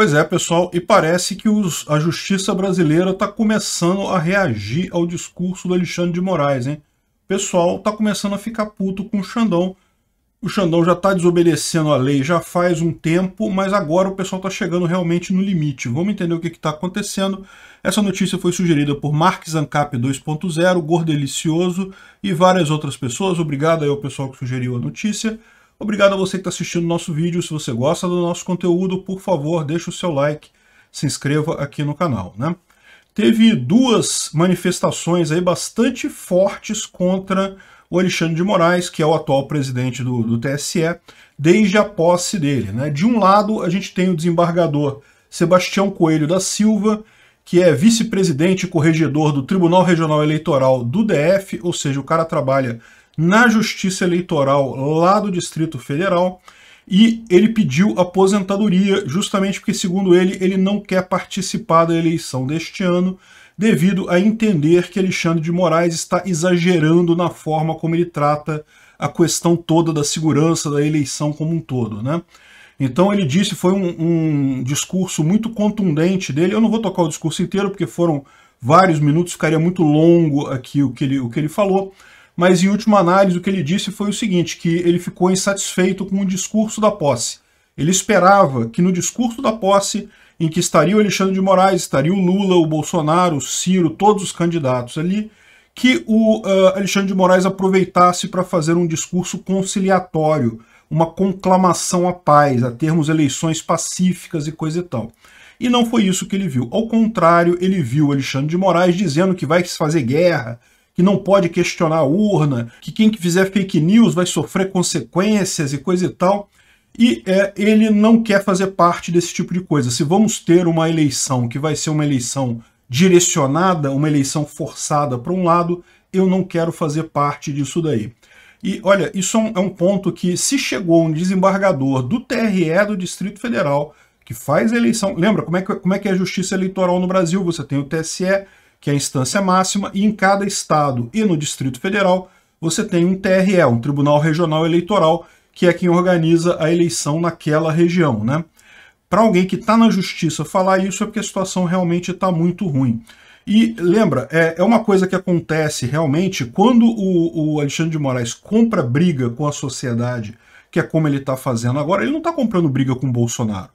Pois é, pessoal, e parece que os, a justiça brasileira está começando a reagir ao discurso do Alexandre de Moraes, hein? O pessoal está começando a ficar puto com o Xandão. O Xandão já está desobedecendo a lei já faz um tempo, mas agora o pessoal está chegando realmente no limite. Vamos entender o que está acontecendo. Essa notícia foi sugerida por Marques Ancap 2.0, Gordelicioso e várias outras pessoas. Obrigado aí ao pessoal que sugeriu a notícia. Obrigado a você que está assistindo o nosso vídeo. Se você gosta do nosso conteúdo, por favor, deixe o seu like, se inscreva aqui no canal. Né? Teve duas manifestações aí bastante fortes contra o Alexandre de Moraes, que é o atual presidente do, do TSE, desde a posse dele. Né? De um lado, a gente tem o desembargador Sebastião Coelho da Silva, que é vice-presidente e corregedor do Tribunal Regional Eleitoral do DF, ou seja, o cara trabalha na Justiça Eleitoral lá do Distrito Federal e ele pediu aposentadoria justamente porque, segundo ele, ele não quer participar da eleição deste ano devido a entender que Alexandre de Moraes está exagerando na forma como ele trata a questão toda da segurança da eleição como um todo, né? Então ele disse, foi um, um discurso muito contundente dele, eu não vou tocar o discurso inteiro porque foram vários minutos, ficaria muito longo aqui o que ele, o que ele falou, mas em última análise o que ele disse foi o seguinte, que ele ficou insatisfeito com o discurso da posse. Ele esperava que no discurso da posse, em que estaria o Alexandre de Moraes, estaria o Lula, o Bolsonaro, o Ciro, todos os candidatos ali, que o uh, Alexandre de Moraes aproveitasse para fazer um discurso conciliatório, uma conclamação à paz, a termos eleições pacíficas e coisa e tal. E não foi isso que ele viu. Ao contrário, ele viu Alexandre de Moraes dizendo que vai fazer guerra, que não pode questionar a urna, que quem que fizer fake news vai sofrer consequências e coisa e tal. E é, ele não quer fazer parte desse tipo de coisa. Se vamos ter uma eleição que vai ser uma eleição direcionada, uma eleição forçada para um lado, eu não quero fazer parte disso daí. E olha, isso é um, é um ponto que se chegou um desembargador do TRE do Distrito Federal que faz a eleição. Lembra como é que, como é, que é a justiça eleitoral no Brasil? Você tem o TSE, que é a instância máxima, e em cada estado e no Distrito Federal você tem um TRE, um Tribunal Regional Eleitoral, que é quem organiza a eleição naquela região. Né? Para alguém que está na justiça falar isso é porque a situação realmente está muito ruim. E lembra, é, é uma coisa que acontece realmente quando o, o Alexandre de Moraes compra briga com a sociedade, que é como ele está fazendo agora, ele não está comprando briga com o Bolsonaro.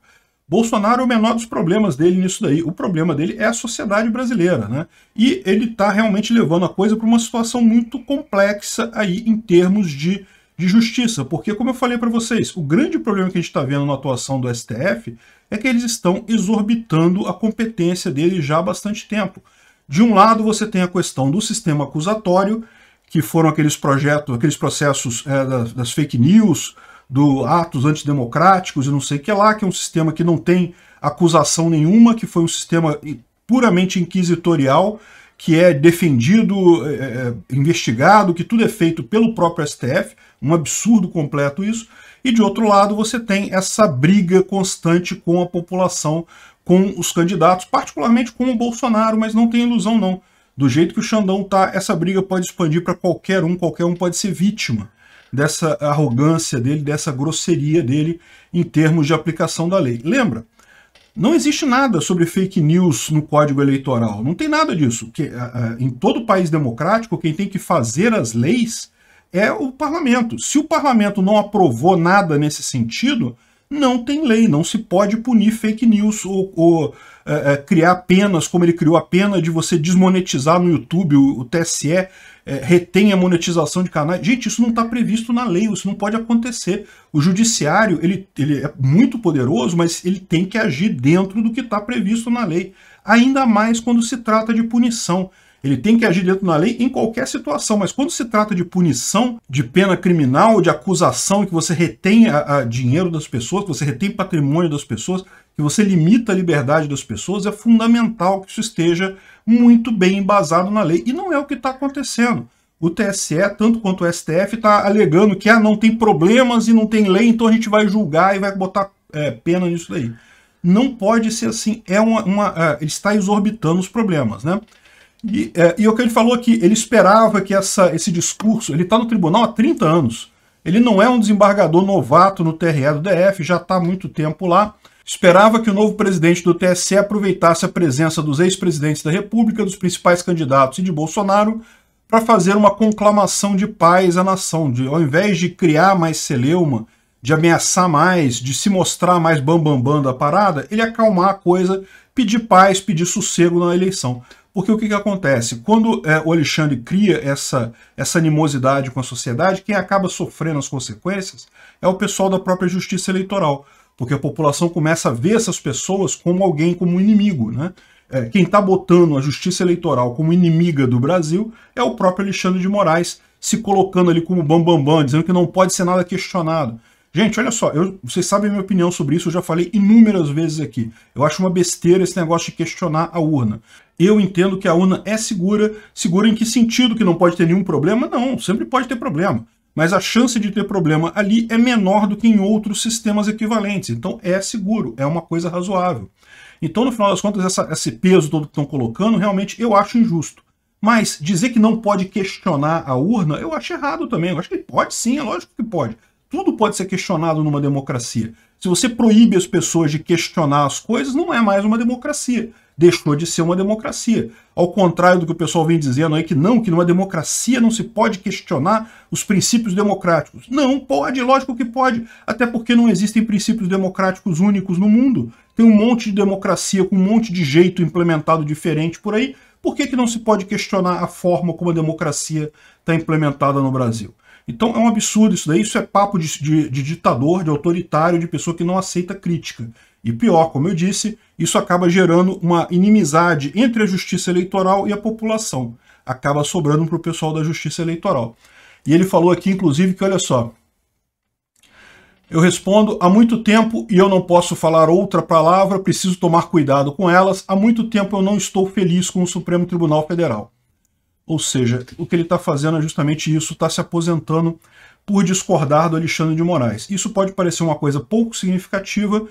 Bolsonaro é o menor dos problemas dele nisso daí. O problema dele é a sociedade brasileira, né? E ele está realmente levando a coisa para uma situação muito complexa aí em termos de, de justiça, porque, como eu falei para vocês, o grande problema que a gente está vendo na atuação do STF é que eles estão exorbitando a competência dele já há bastante tempo. De um lado, você tem a questão do sistema acusatório, que foram aqueles projetos, aqueles processos é, das, das fake news, do atos antidemocráticos e não sei o que lá, que é um sistema que não tem acusação nenhuma, que foi um sistema puramente inquisitorial, que é defendido, é, é, é, investigado, que tudo é feito pelo próprio STF, um absurdo completo isso, e de outro lado você tem essa briga constante com a população, com os candidatos, particularmente com o Bolsonaro, mas não tem ilusão não. Do jeito que o Xandão tá, essa briga pode expandir para qualquer um, qualquer um pode ser vítima dessa arrogância dele, dessa grosseria dele em termos de aplicação da lei. Lembra? Não existe nada sobre fake news no Código Eleitoral. Não tem nada disso. Que, em todo país democrático, quem tem que fazer as leis é o parlamento. Se o parlamento não aprovou nada nesse sentido, não tem lei, não se pode punir fake news ou, ou é, é, criar penas, como ele criou a pena de você desmonetizar no YouTube, o, o TSE é, retém a monetização de canais. Gente, isso não está previsto na lei, isso não pode acontecer. O judiciário ele, ele é muito poderoso, mas ele tem que agir dentro do que está previsto na lei. Ainda mais quando se trata de punição. Ele tem que agir dentro da lei em qualquer situação, mas quando se trata de punição, de pena criminal, de acusação, que você retém a, a dinheiro das pessoas, que você retém patrimônio das pessoas, que você limita a liberdade das pessoas, é fundamental que isso esteja muito bem embasado na lei. E não é o que está acontecendo. O TSE, tanto quanto o STF, está alegando que ah, não tem problemas e não tem lei, então a gente vai julgar e vai botar é, pena nisso daí. Não pode ser assim. É uma, uma uh, ele está exorbitando os problemas, né? E, é, e o que ele falou aqui, é ele esperava que essa, esse discurso, ele está no tribunal há 30 anos, ele não é um desembargador novato no TRE do DF, já está há muito tempo lá. Esperava que o novo presidente do TSE aproveitasse a presença dos ex-presidentes da República, dos principais candidatos e de Bolsonaro para fazer uma conclamação de paz à nação, de, ao invés de criar mais celeuma, de ameaçar mais, de se mostrar mais bambambam bam, bam da parada, ele acalmar a coisa, pedir paz, pedir sossego na eleição. Porque o que, que acontece? Quando é, o Alexandre cria essa, essa animosidade com a sociedade, quem acaba sofrendo as consequências é o pessoal da própria justiça eleitoral. Porque a população começa a ver essas pessoas como alguém, como um inimigo. Né? É, quem está botando a justiça eleitoral como inimiga do Brasil é o próprio Alexandre de Moraes, se colocando ali como bambambam, bam, bam, dizendo que não pode ser nada questionado. Gente, olha só, eu, vocês sabem a minha opinião sobre isso, eu já falei inúmeras vezes aqui. Eu acho uma besteira esse negócio de questionar a urna eu entendo que a urna é segura. Segura em que sentido? Que não pode ter nenhum problema? Não, sempre pode ter problema. Mas a chance de ter problema ali é menor do que em outros sistemas equivalentes. Então é seguro, é uma coisa razoável. Então, no final das contas, essa, esse peso todo que estão colocando, realmente eu acho injusto. Mas dizer que não pode questionar a urna, eu acho errado também. Eu acho que pode sim, é lógico que pode. Tudo pode ser questionado numa democracia. Se você proíbe as pessoas de questionar as coisas, não é mais uma democracia deixou de ser uma democracia. Ao contrário do que o pessoal vem dizendo aí que não, que numa democracia não se pode questionar os princípios democráticos. Não, pode, lógico que pode, até porque não existem princípios democráticos únicos no mundo. Tem um monte de democracia com um monte de jeito implementado diferente por aí. Por que, que não se pode questionar a forma como a democracia está implementada no Brasil? Então é um absurdo isso daí, isso é papo de, de, de ditador, de autoritário, de pessoa que não aceita crítica. E pior, como eu disse, isso acaba gerando uma inimizade entre a justiça eleitoral e a população. Acaba sobrando para o pessoal da justiça eleitoral. E ele falou aqui, inclusive, que olha só. Eu respondo há muito tempo e eu não posso falar outra palavra, preciso tomar cuidado com elas. Há muito tempo eu não estou feliz com o Supremo Tribunal Federal. Ou seja, o que ele está fazendo é justamente isso, está se aposentando por discordar do Alexandre de Moraes. Isso pode parecer uma coisa pouco significativa,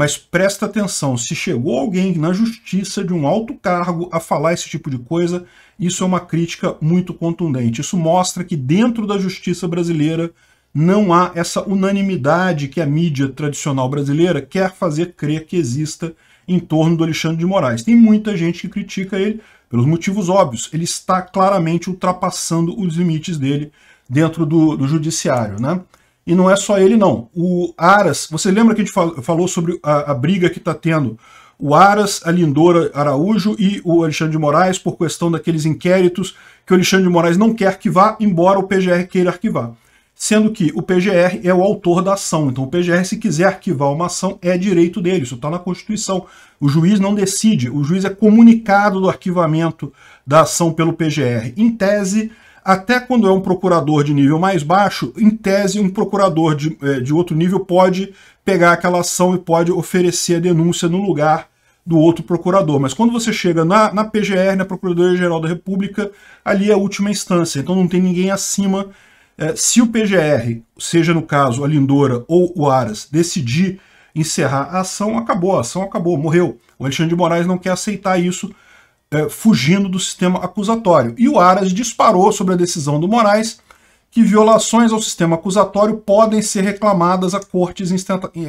mas presta atenção, se chegou alguém na justiça de um alto cargo a falar esse tipo de coisa, isso é uma crítica muito contundente. Isso mostra que dentro da justiça brasileira não há essa unanimidade que a mídia tradicional brasileira quer fazer crer que exista em torno do Alexandre de Moraes. Tem muita gente que critica ele pelos motivos óbvios. Ele está claramente ultrapassando os limites dele dentro do, do judiciário, né? E não é só ele, não. O Aras, você lembra que a gente falou sobre a, a briga que está tendo o Aras, a Lindora Araújo e o Alexandre de Moraes por questão daqueles inquéritos que o Alexandre de Moraes não quer arquivar, embora o PGR queira arquivar. Sendo que o PGR é o autor da ação, então o PGR, se quiser arquivar uma ação, é direito dele, isso está na Constituição. O juiz não decide, o juiz é comunicado do arquivamento da ação pelo PGR. Em tese, até quando é um procurador de nível mais baixo, em tese, um procurador de, é, de outro nível pode pegar aquela ação e pode oferecer a denúncia no lugar do outro procurador. Mas quando você chega na, na PGR, na Procuradoria-Geral da República, ali é a última instância, então não tem ninguém acima. É, se o PGR, seja no caso a Lindora ou o Aras, decidir encerrar a ação, acabou, a ação acabou, morreu. O Alexandre de Moraes não quer aceitar isso, é, fugindo do sistema acusatório. E o Aras disparou sobre a decisão do Moraes que violações ao sistema acusatório podem ser reclamadas a cortes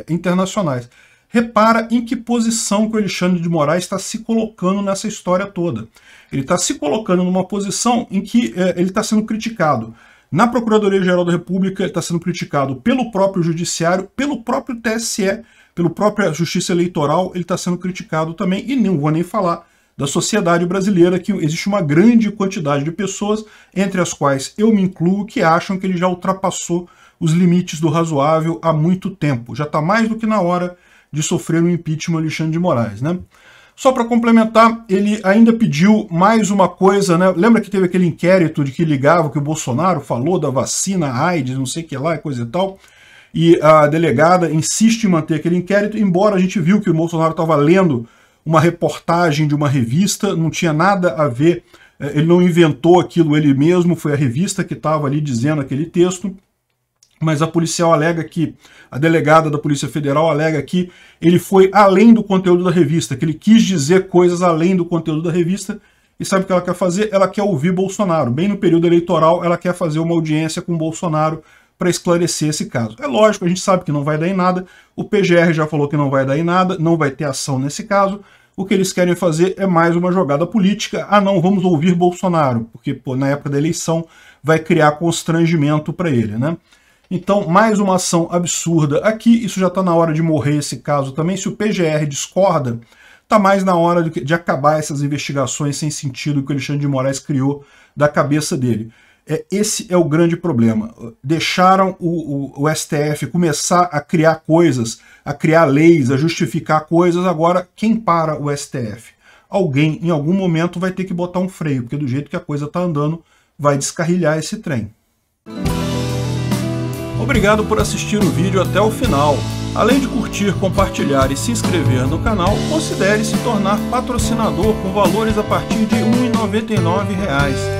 internacionais. Repara em que posição que o Alexandre de Moraes está se colocando nessa história toda. Ele está se colocando numa posição em que é, ele está sendo criticado na Procuradoria-Geral da República, ele está sendo criticado pelo próprio Judiciário, pelo próprio TSE, pelo própria Justiça Eleitoral, ele está sendo criticado também, e não vou nem falar da sociedade brasileira que existe uma grande quantidade de pessoas, entre as quais eu me incluo, que acham que ele já ultrapassou os limites do razoável há muito tempo. Já está mais do que na hora de sofrer um impeachment Alexandre de Moraes, né? Só para complementar, ele ainda pediu mais uma coisa, né? Lembra que teve aquele inquérito de que ligava que o Bolsonaro falou da vacina AIDS, não sei o que lá, coisa e tal? E a delegada insiste em manter aquele inquérito, embora a gente viu que o Bolsonaro estava lendo uma reportagem de uma revista, não tinha nada a ver, é, ele não inventou aquilo ele mesmo, foi a revista que estava ali dizendo aquele texto, mas a policial alega que, a delegada da Polícia Federal alega que ele foi além do conteúdo da revista, que ele quis dizer coisas além do conteúdo da revista, e sabe o que ela quer fazer? Ela quer ouvir Bolsonaro. Bem no período eleitoral, ela quer fazer uma audiência com Bolsonaro para esclarecer esse caso. É lógico, a gente sabe que não vai dar em nada, o PGR já falou que não vai dar em nada, não vai ter ação nesse caso, o que eles querem fazer é mais uma jogada política. Ah, não, vamos ouvir Bolsonaro, porque pô, na época da eleição vai criar constrangimento para ele, né? Então, mais uma ação absurda aqui. Isso já está na hora de morrer esse caso também. Se o PGR discorda, está mais na hora de acabar essas investigações sem sentido que o Alexandre de Moraes criou da cabeça dele. É, esse é o grande problema. Deixaram o, o, o, STF começar a criar coisas, a criar leis, a justificar coisas. Agora, quem para o STF? Alguém, em algum momento, vai ter que botar um freio, porque do jeito que a coisa está andando, vai descarrilhar esse trem. Obrigado por assistir o vídeo até o final. Além de curtir, compartilhar e se inscrever no canal, considere se tornar patrocinador com valores a partir de R$ 1,99